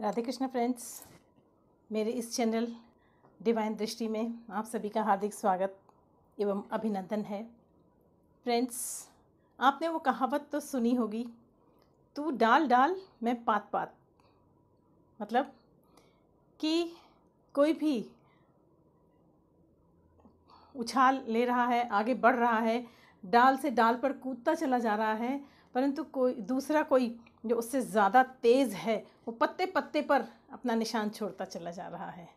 Radhe Krishna friends मेरे इस channel divine दृष्टि में आप सभी का हार्दिक स्वागत एवं अभिनंदन है फ्रेंड्स आपने वो कहावत तो सुनी होगी तू डाल डाल मैं पात पात मतलब कि कोई भी उछाल ले रहा है आगे बढ़ रहा है डाल से डाल पर कूदता चला जा रहा है परंतु कोई दूसरा कोई जो उससे ज़्यादा तेज़ है वो पत्ते पत्ते पर अपना निशान छोड़ता चला जा रहा है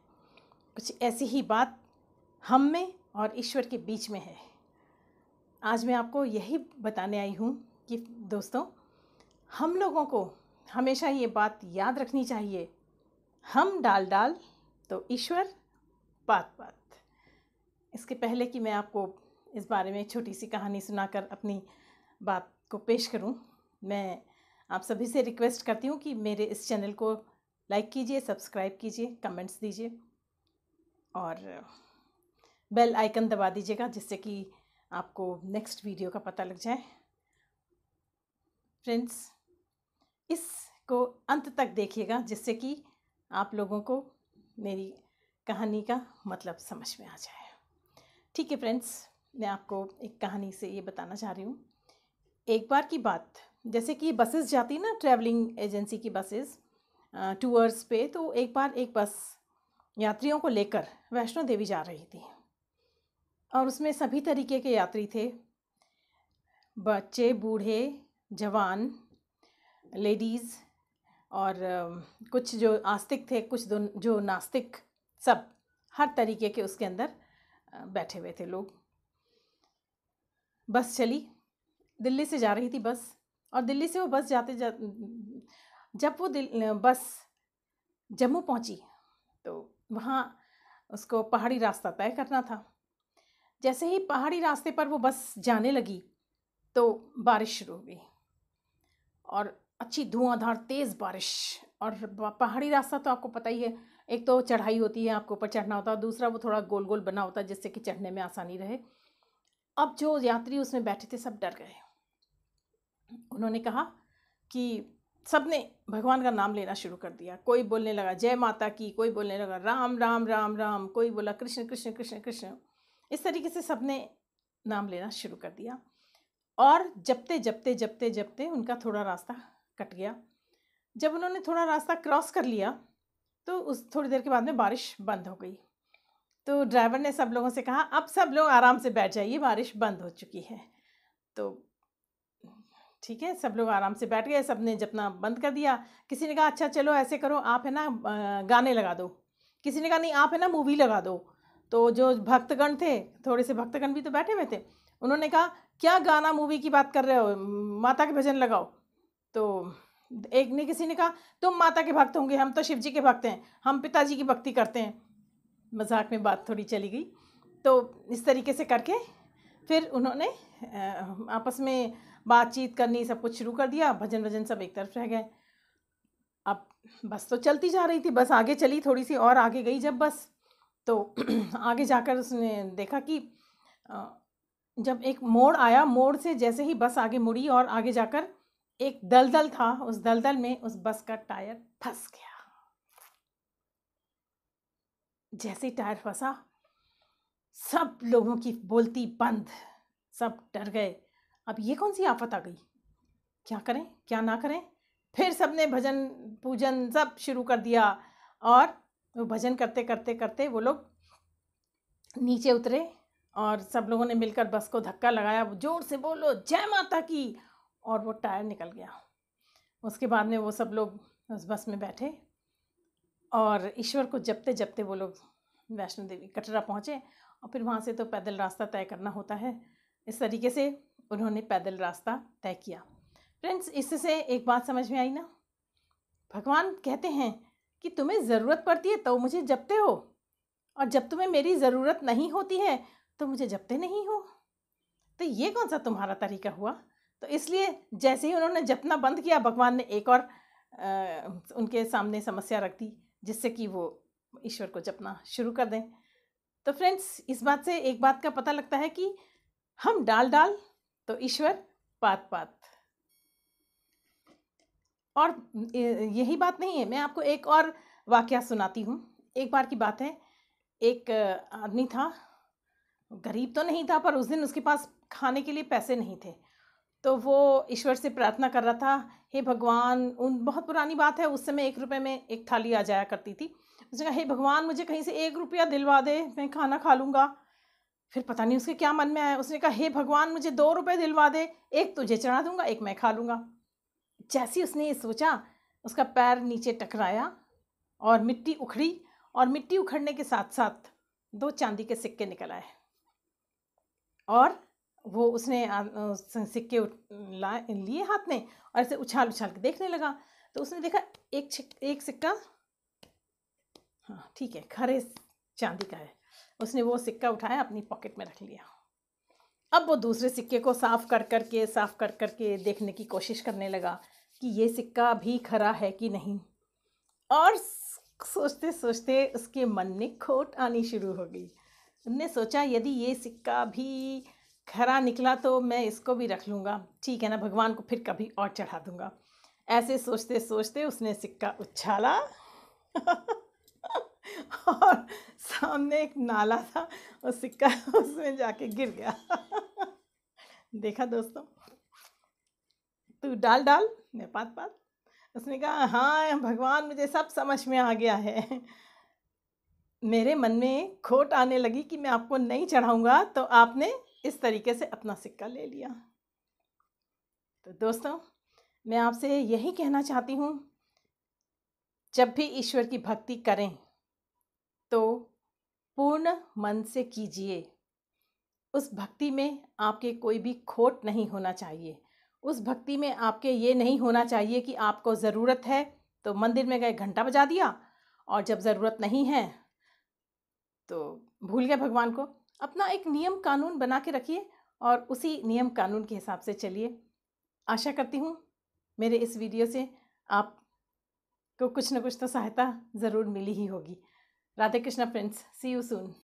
कुछ ऐसी ही बात हम में और ईश्वर के बीच में है आज मैं आपको यही बताने आई हूँ कि दोस्तों हम लोगों को हमेशा ये बात याद रखनी चाहिए हम डाल डाल तो ईश्वर पात पात इसके पहले कि मैं आपको इस बारे में एक छोटी सी कहानी सुनाकर अपनी बात को पेश करूं मैं आप सभी से रिक्वेस्ट करती हूं कि मेरे इस चैनल को लाइक कीजिए सब्सक्राइब कीजिए कमेंट्स दीजिए और बेल आइकन दबा दीजिएगा जिससे कि आपको नेक्स्ट वीडियो का पता लग जाए फ्रेंड्स इसको अंत तक देखिएगा जिससे कि आप लोगों को मेरी कहानी का मतलब समझ में आ जाए ठीक है फ्रेंड्स मैं आपको एक कहानी से ये बताना चाह रही हूँ एक बार की बात जैसे कि बसेस जाती ना ट्रैवलिंग एजेंसी की बसेस टूअर्स पे तो एक बार एक बस यात्रियों को लेकर वैष्णो देवी जा रही थी और उसमें सभी तरीके के यात्री थे बच्चे बूढ़े जवान लेडीज़ और कुछ जो आस्तिक थे कुछ जो नास्तिक सब हर तरीके के उसके अंदर बैठे हुए थे लोग बस चली दिल्ली से जा रही थी बस और दिल्ली से वो बस जाते जा जब वो दिल बस जम्मू पहुंची तो वहाँ उसको पहाड़ी रास्ता तय करना था जैसे ही पहाड़ी रास्ते पर वो बस जाने लगी तो बारिश शुरू हो गई और अच्छी धुआंधार तेज़ बारिश और पहाड़ी रास्ता तो आपको पता ही है एक तो चढ़ाई होती है आपको ऊपर चढ़ना होता है दूसरा वो थोड़ा गोल गोल बना होता है जिससे कि चढ़ने में आसानी रहे अब जो यात्री उसमें बैठे थे सब डर गए उन्होंने कहा कि सब ने भगवान का नाम लेना शुरू कर दिया कोई बोलने लगा जय माता की कोई बोलने लगा राम राम राम राम कोई बोला कृष्ण कृष्ण कृष्ण कृष्ण इस तरीके से सब ने नाम लेना शुरू कर दिया और जपते जपते जपते जपते उनका थोड़ा रास्ता कट गया जब उन्होंने थोड़ा रास्ता क्रॉस कर लिया तो उस थोड़ी देर के बाद में बारिश बंद हो गई तो ड्राइवर ने सब लोगों से कहा अब सब लोग आराम से बैठ जाइए बारिश बंद हो चुकी है तो ठीक है सब लोग आराम से बैठ गए सब ने जपना बंद कर दिया किसी ने कहा अच्छा चलो ऐसे करो आप है ना गाने लगा दो किसी ने कहा नहीं आप है ना मूवी लगा दो तो जो भक्तगण थे थोड़े से भक्तगण भी तो बैठे हुए थे उन्होंने कहा क्या गाना मूवी की बात कर रहे हो माता के भजन लगाओ तो एक ने किसी ने कहा तुम माता के भक्त होंगे हम तो शिव जी के भक्त हैं हम पिताजी की भक्ति करते हैं मजाक में बात थोड़ी चली गई तो इस तरीके से करके फिर उन्होंने आपस में बातचीत करनी सब कुछ शुरू कर दिया भजन वजन सब एक तरफ रह गए अब बस तो चलती जा रही थी बस आगे चली थोड़ी सी और आगे गई जब बस तो आगे जाकर उसने देखा कि जब एक मोड़ आया मोड़ से जैसे ही बस आगे मुड़ी और आगे जाकर एक दलदल था उस दलदल में उस बस का टायर फंस गया जैसे टायर फंसा सब लोगों की बोलती बंद सब डर गए अब ये कौन सी आफत आ गई क्या करें क्या ना करें फिर सब ने भजन पूजन सब शुरू कर दिया और वो भजन करते करते करते वो लोग नीचे उतरे और सब लोगों ने मिलकर बस को धक्का लगाया वो ज़ोर से बोलो जय माता की और वो टायर निकल गया उसके बाद में वो सब लोग उस बस में बैठे और ईश्वर को जपते जपते वो लोग वैष्णो देवी कटरा पहुँचे और फिर वहाँ से तो पैदल रास्ता तय करना होता है इस तरीके से उन्होंने पैदल रास्ता तय किया फ्रेंड्स इससे एक बात समझ में आई ना भगवान कहते हैं कि तुम्हें ज़रूरत पड़ती है तो मुझे जपते हो और जब तुम्हें मेरी ज़रूरत नहीं होती है तो मुझे जपते नहीं हो तो ये कौन सा तुम्हारा तरीका हुआ तो इसलिए जैसे ही उन्होंने जपना बंद किया भगवान ने एक और आ, उनके सामने समस्या रख दी जिससे कि वो ईश्वर को जपना शुरू कर दें तो फ्रेंड्स इस बात से एक बात का पता लगता है कि हम डाल डाल तो ईश्वर पात पात और यही बात नहीं है मैं आपको एक और वाक्य सुनाती हूँ एक बार की बात है एक आदमी था गरीब तो नहीं था पर उस दिन उसके पास खाने के लिए पैसे नहीं थे तो वो ईश्वर से प्रार्थना कर रहा था हे भगवान उन बहुत पुरानी बात है उस समय एक रुपये में एक थाली आ जाया करती थी उसने कहा हे भगवान मुझे कहीं से एक रुपया दिलवा दे मैं खाना खा लूँगा फिर पता नहीं उसके क्या मन में आया उसने कहा हे भगवान मुझे दो रुपये दिलवा दे एक तुझे चढ़ा दूँगा एक मैं खा लूँगा जैसी उसने ये सोचा उसका पैर नीचे टकराया और मिट्टी उखड़ी और मिट्टी उखड़ने के साथ साथ दो चांदी के सिक्के निकल आए और वो उसने सिक्के ला लिए हाथ में और ऐसे उछाल उछाल के देखने लगा तो उसने देखा एक एक सिक्का हाँ ठीक है खरे चांदी का है उसने वो सिक्का उठाया अपनी पॉकेट में रख लिया अब वो दूसरे सिक्के को साफ़ कर कर के साफ़ कर कर के देखने की कोशिश करने लगा कि ये सिक्का भी खरा है कि नहीं और सोचते सोचते उसके मन में खोट आनी शुरू हो गई उनने सोचा यदि ये सिक्का भी खरा निकला तो मैं इसको भी रख लूँगा ठीक है ना भगवान को फिर कभी और चढ़ा दूँगा ऐसे सोचते सोचते उसने सिक्का उछाला और सामने एक नाला था और सिक्का उसमें जाके गिर गया देखा दोस्तों तू डाल डाल मैं पात पात उसने कहा हाँ भगवान मुझे सब समझ में आ गया है मेरे मन में खोट आने लगी कि मैं आपको नहीं चढ़ाऊँगा तो आपने इस तरीके से अपना सिक्का ले लिया तो दोस्तों मैं आपसे यही कहना चाहती हूँ जब भी ईश्वर की भक्ति करें तो पूर्ण मन से कीजिए उस भक्ति में आपके कोई भी खोट नहीं होना चाहिए उस भक्ति में आपके ये नहीं होना चाहिए कि आपको ज़रूरत है तो मंदिर में गए घंटा बजा दिया और जब ज़रूरत नहीं है तो भूल गए भगवान को अपना एक नियम कानून बना के रखिए और उसी नियम कानून के हिसाब से चलिए आशा करती हूँ मेरे इस वीडियो से आप को कुछ ना कुछ तो सहायता ज़रूर मिली ही होगी Radhe Krishna friends see you soon